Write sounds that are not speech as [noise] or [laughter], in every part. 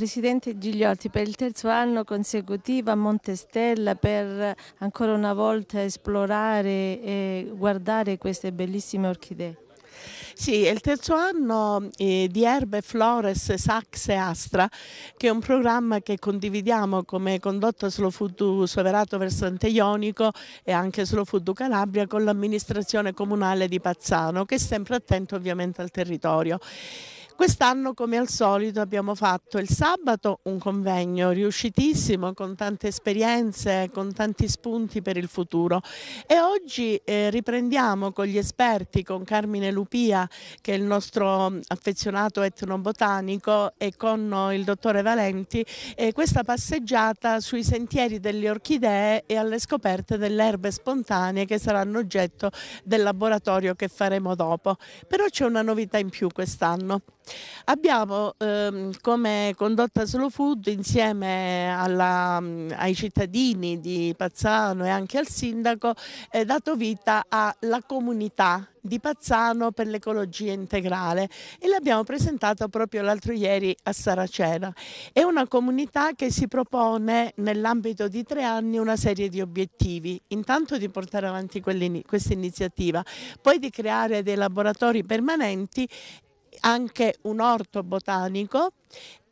Presidente Gigliotti, per il terzo anno consecutivo a Montestella per ancora una volta esplorare e guardare queste bellissime orchidee. Sì, è il terzo anno eh, di Erbe, Flores, Sax e Astra, che è un programma che condividiamo come condotta Slow Food Soverato Versante Ionico e anche Slow Food Calabria con l'amministrazione comunale di Pazzano, che è sempre attento ovviamente al territorio. Quest'anno, come al solito, abbiamo fatto il sabato un convegno riuscitissimo, con tante esperienze, con tanti spunti per il futuro. E oggi eh, riprendiamo con gli esperti, con Carmine Lupia, che è il nostro mm, affezionato etnobotanico, e con il dottore Valenti, eh, questa passeggiata sui sentieri delle orchidee e alle scoperte delle erbe spontanee che saranno oggetto del laboratorio che faremo dopo. Però c'è una novità in più quest'anno. Abbiamo ehm, come condotta Slow Food insieme alla, ai cittadini di Pazzano e anche al sindaco eh, dato vita alla comunità di Pazzano per l'ecologia integrale e l'abbiamo presentata proprio l'altro ieri a Saracena. È una comunità che si propone nell'ambito di tre anni una serie di obiettivi, intanto di portare avanti questa iniziativa, poi di creare dei laboratori permanenti anche un orto botanico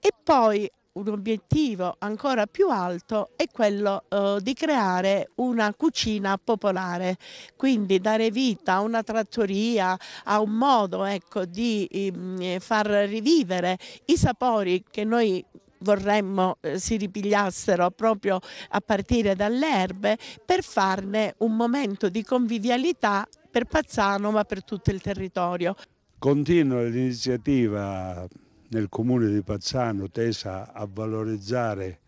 e poi un obiettivo ancora più alto è quello eh, di creare una cucina popolare, quindi dare vita a una trattoria, a un modo ecco, di mm, eh, far rivivere i sapori che noi vorremmo eh, si ripigliassero proprio a partire dalle erbe per farne un momento di convivialità per Pazzano ma per tutto il territorio. Continua l'iniziativa nel comune di Pazzano tesa a valorizzare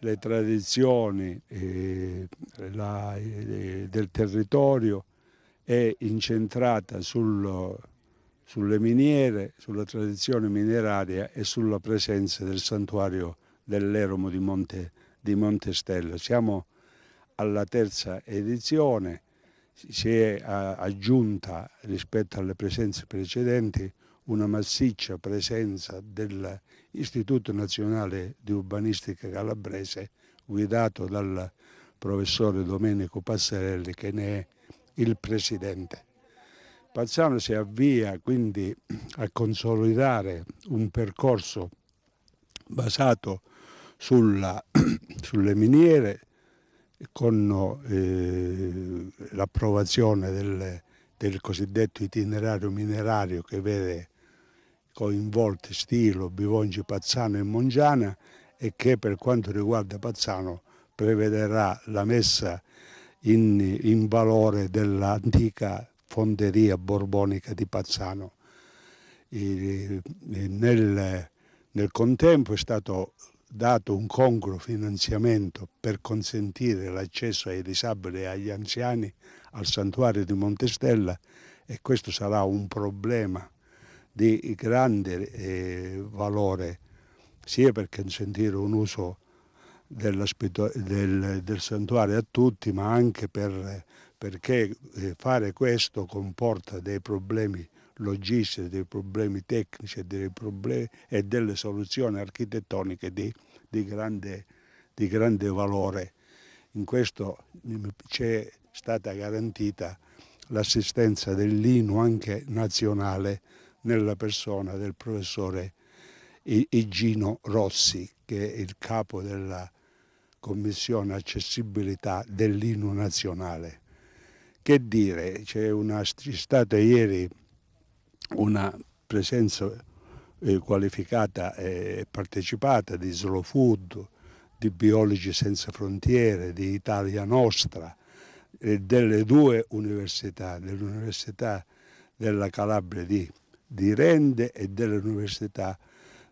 le tradizioni eh, eh, del territorio, e incentrata sul, sulle miniere, sulla tradizione mineraria e sulla presenza del santuario dell'Eromo di, Monte, di Montestella. Siamo alla terza edizione, si è aggiunta rispetto alle presenze precedenti una massiccia presenza dell'Istituto Nazionale di Urbanistica Calabrese guidato dal professore Domenico Passarelli che ne è il presidente. Pazzano si avvia quindi a consolidare un percorso basato sulla, [clears throat] sulle miniere, con eh, l'approvazione del, del, cosiddetto itinerario minerario che vede coinvolte Stilo, Bivongi, Pazzano e Mongiana e che per quanto riguarda Pazzano prevederà la messa in, in valore dell'antica fonderia borbonica di Pazzano. E, e nel, nel contempo è stato dato un congruo finanziamento per consentire l'accesso ai disabili e agli anziani al santuario di Montestella e questo sarà un problema di grande eh, valore sia per consentire un uso del, del, santuario a tutti ma anche per, perché eh, fare questo comporta dei problemi logistica, dei problemi tecnici dei problemi e delle soluzioni architettoniche di, di, grande, di grande, valore. In questo c'è stata garantita l'assistenza dell'INU anche nazionale nella persona del professore Igino Rossi, che è il capo della Commissione Accessibilità dell'INU nazionale. Che dire, c'è stata ieri una presenza eh, qualificata e partecipata di Slow Food, di Biologi Senza Frontiere, di Italia Nostra, eh, delle due università, dell'Università della Calabria di, di Rende e dell'Università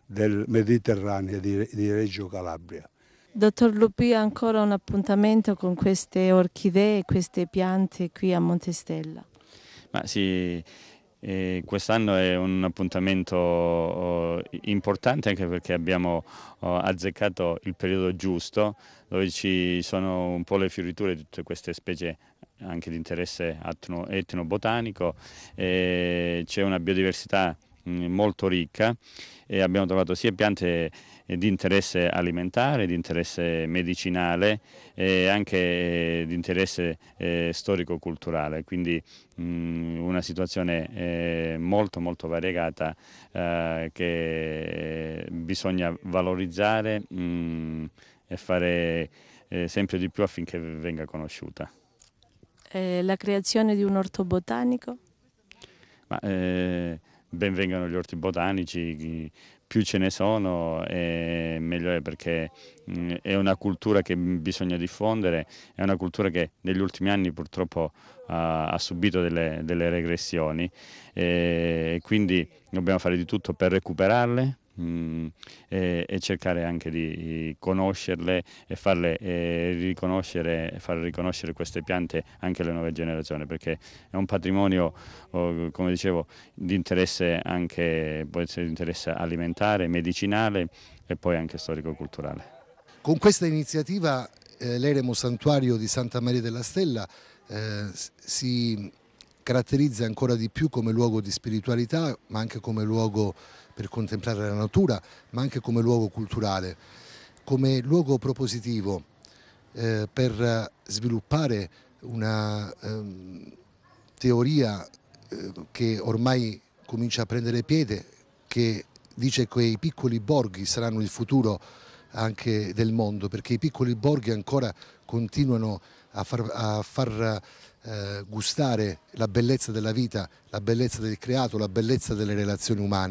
del Mediterraneo di, di Reggio Calabria. Dottor Lupi, ancora un appuntamento con queste orchidee, queste piante qui a Montestella. Ma sì, e quest'anno è un appuntamento oh, importante anche perché abbiamo oh, azzeccato il periodo giusto dove ci sono un po' le fioriture di tutte queste specie anche di interesse etno etnobotanico, c'è una biodiversità molto ricca e abbiamo trovato sia piante eh, di interesse alimentare, di interesse medicinale e anche eh, di interesse eh, storico-culturale, quindi una situazione molto molto variegata che bisogna valorizzare e fare sempre di più affinché venga conosciuta. E la creazione di un orto botanico? Ma, eh, benvengano gli orti botanici, più ce ne sono e meglio è perché è una cultura che bisogna diffondere, è una cultura che negli ultimi anni purtroppo ha, subito delle, delle regressioni e quindi dobbiamo fare di tutto per recuperarle, Mm, e, e, cercare anche di conoscerle e farle eh, riconoscere, far riconoscere queste piante anche alle nuove generazioni perché è un patrimonio, oh, come dicevo, di interesse anche può essere di interesse alimentare, medicinale e poi anche storico-culturale. Con questa iniziativa eh, l'Eremo Santuario di Santa Maria della Stella eh, si caratterizza ancora di più come luogo di spiritualità ma anche come luogo per contemplare la natura, ma anche come luogo culturale, come luogo propositivo eh, per sviluppare una eh, teoria eh, che ormai comincia a prendere piede, che dice che i piccoli borghi saranno il futuro anche del mondo, perché i piccoli borghi ancora continuano a far, a far eh, gustare la bellezza della vita, la bellezza del creato, la bellezza delle relazioni umane.